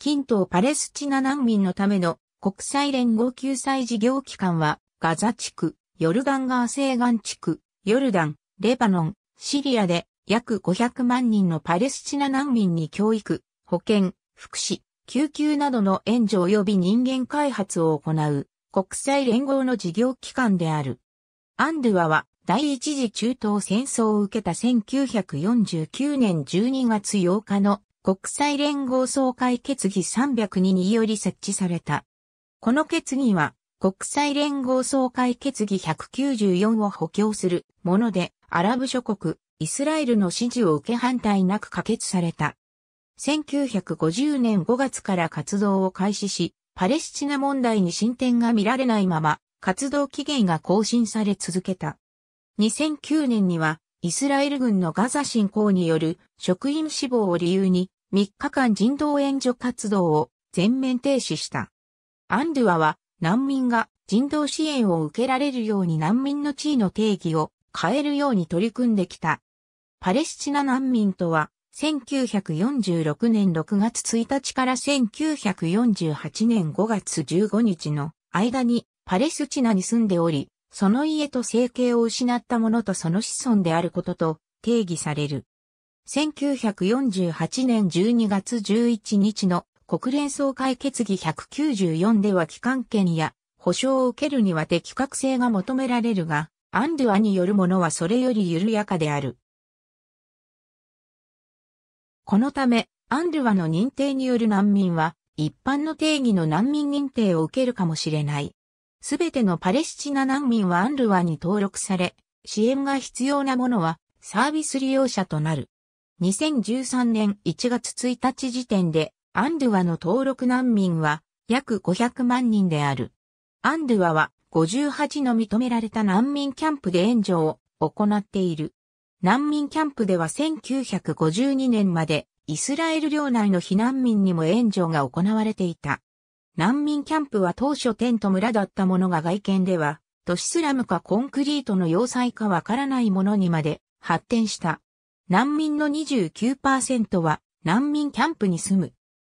近東パレスチナ難民のための国際連合救済事業機関は、ガザ地区、ヨルダン川西岸地区、ヨルダン、レバノン、シリアで約500万人のパレスチナ難民に教育、保健、福祉、救急などの援助及び人間開発を行う国際連合の事業機関である。アンドゥアは第一次中東戦争を受けた1949年12月8日の国際連合総会決議302により設置された。この決議は、国際連合総会決議194を補強するもので、アラブ諸国、イスラエルの支持を受け反対なく可決された。1950年5月から活動を開始し、パレスチナ問題に進展が見られないまま、活動期限が更新され続けた。2009年には、イスラエル軍のガザ侵攻による職員死亡を理由に3日間人道援助活動を全面停止した。アンドゥアは難民が人道支援を受けられるように難民の地位の定義を変えるように取り組んできた。パレスチナ難民とは1946年6月1日から1948年5月15日の間にパレスチナに住んでおり、その家と生計を失った者とその子孫であることと定義される。1948年12月11日の国連総会決議194では帰還権や保障を受けるには適格性が求められるが、アンドゥアによるものはそれより緩やかである。このため、アンドゥアの認定による難民は、一般の定義の難民認定を受けるかもしれない。すべてのパレスチナ難民はアンルワに登録され、支援が必要なものはサービス利用者となる。2013年1月1日時点で、アンルワの登録難民は約500万人である。アンルワは58の認められた難民キャンプで援助を行っている。難民キャンプでは1952年までイスラエル領内の避難民にも援助が行われていた。難民キャンプは当初テント村だったものが外見では、都市スラムかコンクリートの要塞かわからないものにまで発展した。難民の29%は難民キャンプに住む。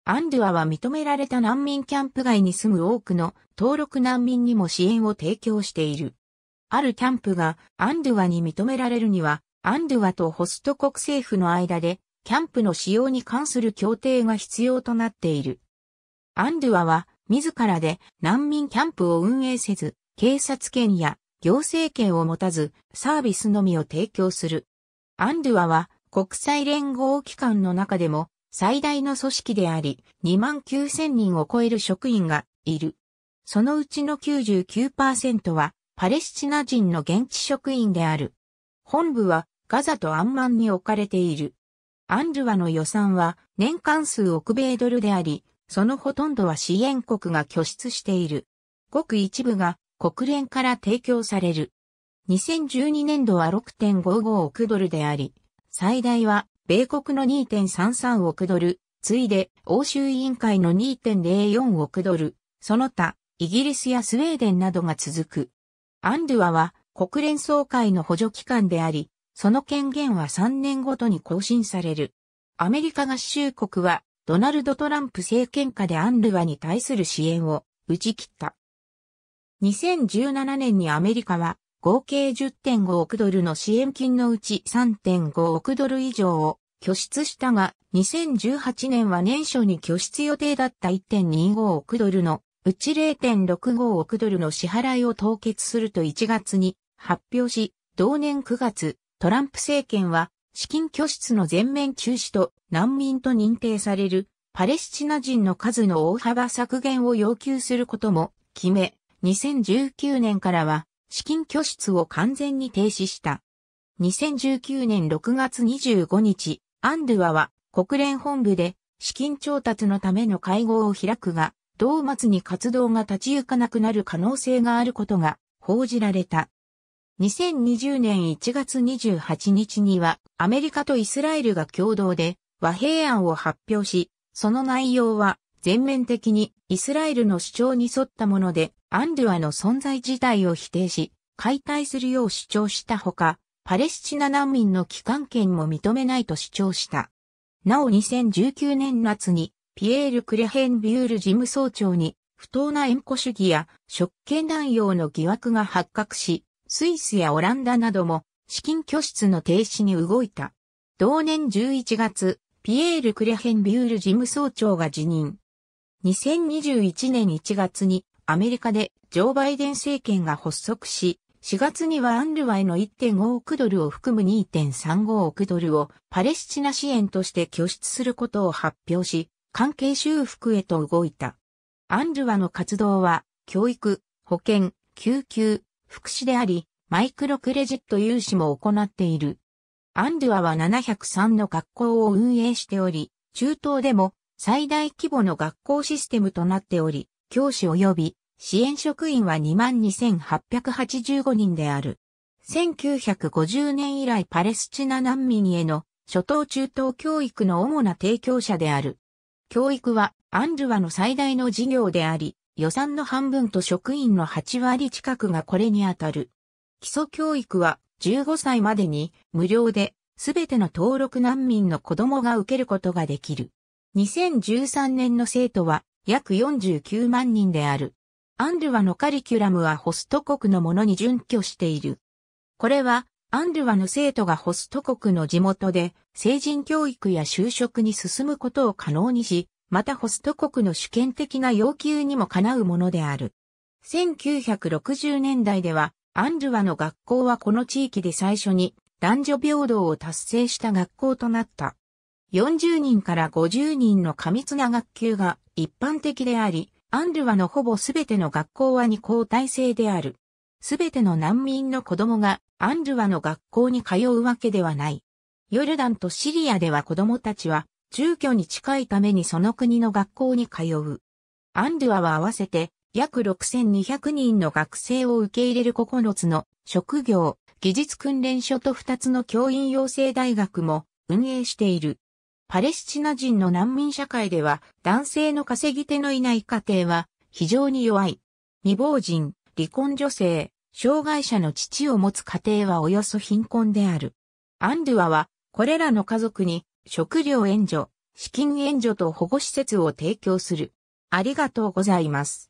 アンドゥアは認められた難民キャンプ外に住む多くの登録難民にも支援を提供している。あるキャンプがアンドゥアに認められるには、アンドゥアとホスト国政府の間で、キャンプの使用に関する協定が必要となっている。アンドゥアは自らで難民キャンプを運営せず、警察権や行政権を持たず、サービスのみを提供する。アンドゥアは国際連合機関の中でも最大の組織であり、2万9000人を超える職員がいる。そのうちの99%はパレスチナ人の現地職員である。本部はガザとアンマンに置かれている。アンドゥアの予算は年間数億米ドルであり、そのほとんどは支援国が拠出している。ごく一部が国連から提供される。2012年度は6.55億ドルであり、最大は米国の2.33億ドル、次いで欧州委員会の2.04億ドル、その他、イギリスやスウェーデンなどが続く。アンドゥアは国連総会の補助機関であり、その権限は3年ごとに更新される。アメリカ合衆国はドナルド・トランプ政権下でアンルワに対する支援を打ち切った。2017年にアメリカは合計10.5億ドルの支援金のうち3.5億ドル以上を拠出したが、2018年は年初に拠出予定だった1.25億ドルのうち0.65億ドルの支払いを凍結すると1月に発表し、同年9月、トランプ政権は資金拠出の全面中止と難民と認定されるパレスチナ人の数の大幅削減を要求することも決め、2019年からは資金拠出を完全に停止した。2019年6月25日、アンドゥアは国連本部で資金調達のための会合を開くが、同末に活動が立ち行かなくなる可能性があることが報じられた。2020年1月28日にはアメリカとイスラエルが共同で和平案を発表し、その内容は全面的にイスラエルの主張に沿ったもので、アンドゥアの存在自体を否定し、解体するよう主張したほか、パレスチナ難民の帰還権も認めないと主張した。なお2019年夏に、ピエール・クレヘンビュール事務総長に、不当な援護主義や職権乱用の疑惑が発覚し、スイスやオランダなども資金拠出の停止に動いた。同年11月、ピエール・クレヘンビュール事務総長が辞任。2021年1月にアメリカでジョー・バイデン政権が発足し、4月にはアンルワへの1.5億ドルを含む2.35億ドルをパレスチナ支援として拠出することを発表し、関係修復へと動いた。アンルワの活動は、教育、保険、救急、福祉であり、マイクロクレジット融資も行っている。アンドゥアは703の学校を運営しており、中東でも最大規模の学校システムとなっており、教師及び支援職員は22,885人である。1950年以来パレスチナ難民への初等中等教育の主な提供者である。教育はアンドゥアの最大の事業であり、予算の半分と職員の8割近くがこれにあたる。基礎教育は15歳までに無料で、すべての登録難民の子供が受けることができる。2013年の生徒は約49万人である。アンルワのカリキュラムはホスト国のものに準拠している。これは、アンルワの生徒がホスト国の地元で成人教育や就職に進むことを可能にし、またホスト国の主権的な要求にもかなうものである。1960年代ではアンルワアの学校はこの地域で最初に男女平等を達成した学校となった。40人から50人の過密な学級が一般的であり、アンルワのほぼすべての学校は二交代制である。すべての難民の子供がアンルワの学校に通うわけではない。ヨルダンとシリアでは子供たちは住居に近いためにその国の学校に通う。アンルワは合わせて約6200人の学生を受け入れる9つの職業、技術訓練所と2つの教員養成大学も運営している。パレスチナ人の難民社会では男性の稼ぎ手のいない家庭は非常に弱い。未亡人、離婚女性、障害者の父を持つ家庭はおよそ貧困である。アンドゥアはこれらの家族に食料援助、資金援助と保護施設を提供する。ありがとうございます。